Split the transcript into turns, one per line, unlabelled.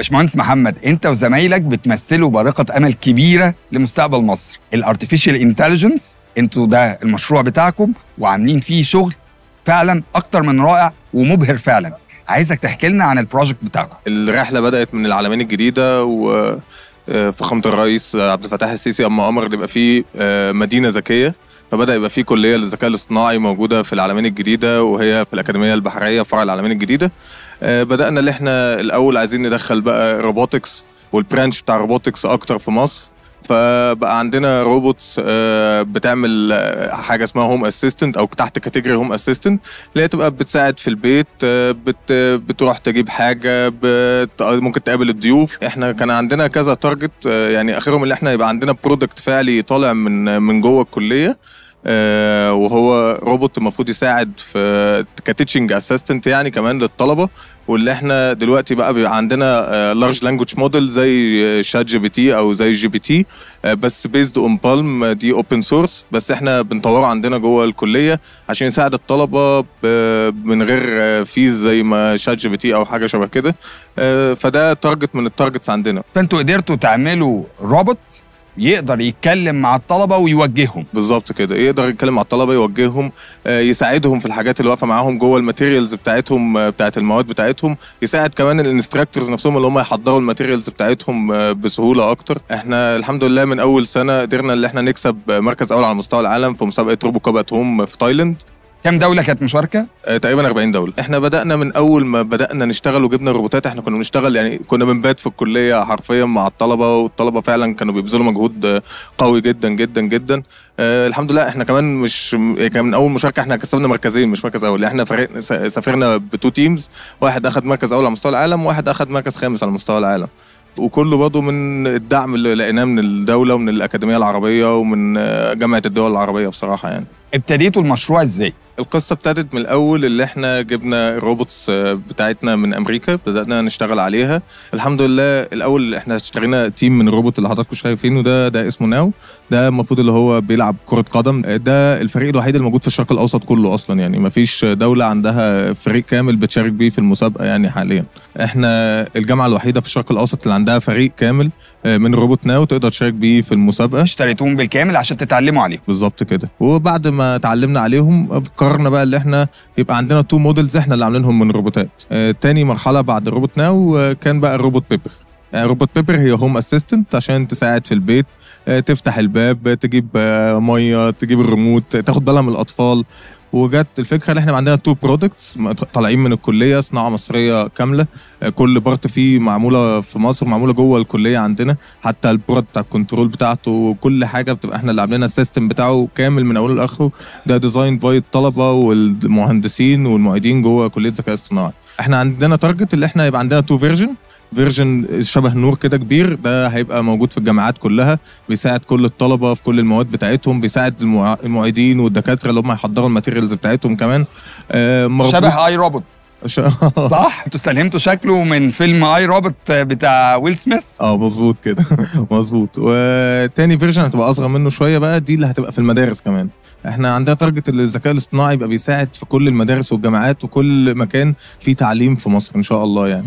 باشمهندس محمد انت وزمايلك بتمثلوا بارقه امل كبيره لمستقبل مصر الارتفيشال انتليجنس انتوا ده المشروع بتاعكم وعاملين فيه شغل فعلا اكتر من رائع ومبهر فعلا عايزك تحكي لنا عن البروجكت بتاعكم
الرحله بدات من العلمين الجديده و آه، فخامه الرئيس عبد الفتاح السيسي اما امر يبقى فيه آه، مدينه ذكيه فبدا يبقى في كليه للذكاء الاصطناعي موجوده في العالمين الجديده وهي في الاكاديميه البحريه فرع العالمين الجديده آه، بدانا اللي احنا الاول عايزين ندخل بقى روبوتكس والبرانش بتاع روبوتكس اكتر في مصر فبقى عندنا روبوتس آه، بتعمل آه، حاجه اسمها هوم اسيستنت او تحت كاتيجوري هوم اسيستنت اللي هي تبقى بتساعد في البيت آه، بت بتروح تجيب حاجه بت ممكن تقابل الضيوف احنا كان عندنا كذا تارجت يعني اخرهم اللي احنا يبقى عندنا برودكت فعلي طالع من من جوه الكليه آه، وهو روبوت المفروض يساعد في كتيتشنج اسيستنت يعني كمان للطلبه واللي احنا دلوقتي بقى بيبقى عندنا لارج لانجوج موديل زي شات جي بي تي او زي جي بي تي آه، بس بيزد اون بالم دي اوبن سورس بس احنا بنطوره عندنا جوه الكليه عشان يساعد الطلبه من غير فيز آه، زي ما شات جي بي تي او حاجه شبه كده فده تارجت من التارجتس عندنا فانتوا قدرتوا تعملوا روبوت يقدر يتكلم مع الطلبه ويوجههم بالظبط كده يقدر يتكلم مع الطلبه يوجههم آه، يساعدهم في الحاجات اللي واقفه معاهم جوه الماتيريالز بتاعتهم آه، بتاعت المواد بتاعتهم يساعد كمان الانستراكتورز نفسهم اللي هم يحضروا الماتيريالز بتاعتهم آه، بسهوله اكتر احنا الحمد لله من اول سنه قدرنا ان احنا نكسب مركز اول على مستوى العالم في مسابقه روبو كاب هوم في تايلاند
كم دولة كانت مشاركة؟
آه، تقريبا 40 دولة احنا بدأنا من أول ما بدأنا نشتغل وجبنا الروبوتات احنا كنا بنشتغل يعني كنا بنبات في الكلية حرفيا مع الطلبة والطلبة فعلا كانوا بيبذلوا مجهود آه، قوي جدا جدا جدا آه، الحمد لله احنا كمان مش يعني كان من أول مشاركة احنا كسبنا مركزين مش مركز أول يعني احنا فريق سافرنا بتو تيمز واحد أخد مركز أول على مستوى العالم وواحد أخد مركز خامس على مستوى العالم وكله برضه من الدعم اللي لقيناه من الدوله ومن الاكاديميه العربيه ومن آه، جامعه الدول العربيه بصراحه يعني ابتديتوا المشروع ازاي؟ القصه ابتدت من الاول اللي احنا جبنا الروبوتس آه، بتاعتنا من امريكا بدانا نشتغل عليها الحمد لله الاول احنا اشترينا تيم من الروبوت اللي حضراتكم شايفينه ده ده اسمه ناو ده المفروض اللي هو بيلعب كره قدم ده الفريق الوحيد الموجود في الشرق الاوسط كله اصلا يعني ما فيش دوله عندها فريق كامل بتشارك بيه في المسابقه يعني حاليا احنا الجامعه الوحيده في الشرق الاوسط اللي عندها فريق كامل آه، من روبوت ناو تقدر تشارك بيه في المسابقه اشتريتوهم بالكامل عشان تتعلموا عليه بالظبط كده وبعد ما اتعلمنا عليهم قررنا بقى اللي احنا يبقى عندنا تو موديلز احنا اللي عاملينهم من روبوتات آه، تاني مرحله بعد روبوت ناو آه، كان بقى الروبوت بيبر روبوت آه، بيبر هي هوم اسيستنت عشان تساعد في البيت آه، تفتح الباب تجيب آه، ميه تجيب الريموت تاخد بالها من الاطفال وجت الفكره ان احنا عندنا تو برودكتس طالعين من الكليه صناعه مصريه كامله كل بارت فيه معموله في مصر معموله جوه الكليه عندنا حتى البرود بتاع الكنترول بتاعته كل حاجه بتبقى احنا اللي عاملينها السيستم بتاعه كامل من اوله لاخره ده ديزاين باي الطلبه والمهندسين والمعيدين جوه كليه الذكاء الاصطناعي احنا عندنا تارجت اللي احنا يبقى عندنا تو فيرجن فيرجن شبه نور كده كبير ده هيبقى موجود في الجامعات كلها بيساعد كل الطلبه في كل المواد بتاعتهم بيساعد المعيدين والدكاتره اللي هم هيحضروا الماتيريالز بتاعتهم كمان آه، شبه اي روبوت صح انتوا استلهمتوا شكله من فيلم اي روبوت بتاع ويل سميث اه مظبوط كده مظبوط وتاني فيرجن هتبقى اصغر منه شويه بقى دي اللي هتبقى في المدارس كمان احنا عندنا تارجت ان الذكاء الاصطناعي يبقى بيساعد في كل المدارس والجامعات وكل مكان فيه تعليم في مصر ان شاء الله يعني